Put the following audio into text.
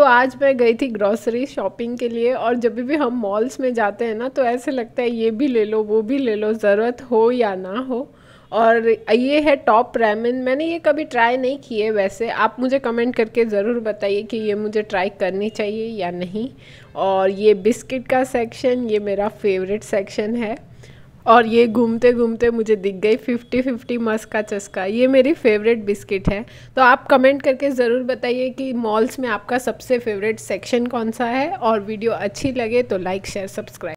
तो आज मैं गई थी ग्रॉसरी शॉपिंग के लिए और जब भी हम मॉल्स में जाते हैं ना तो ऐसे लगता है ये भी ले लो वो भी ले लो ज़रूरत हो या ना हो और ये है टॉप रैमिन मैंने ये कभी ट्राई नहीं किए वैसे आप मुझे कमेंट करके ज़रूर बताइए कि ये मुझे ट्राई करनी चाहिए या नहीं और ये बिस्किट का सेक्शन ये मेरा फेवरेट सेक्शन है और ये घूमते घूमते मुझे दिख गई फिफ्टी फिफ्टी मस्क का चस्का ये मेरी फेवरेट बिस्किट है तो आप कमेंट करके ज़रूर बताइए कि मॉल्स में आपका सबसे फेवरेट सेक्शन कौन सा है और वीडियो अच्छी लगे तो लाइक शेयर सब्सक्राइब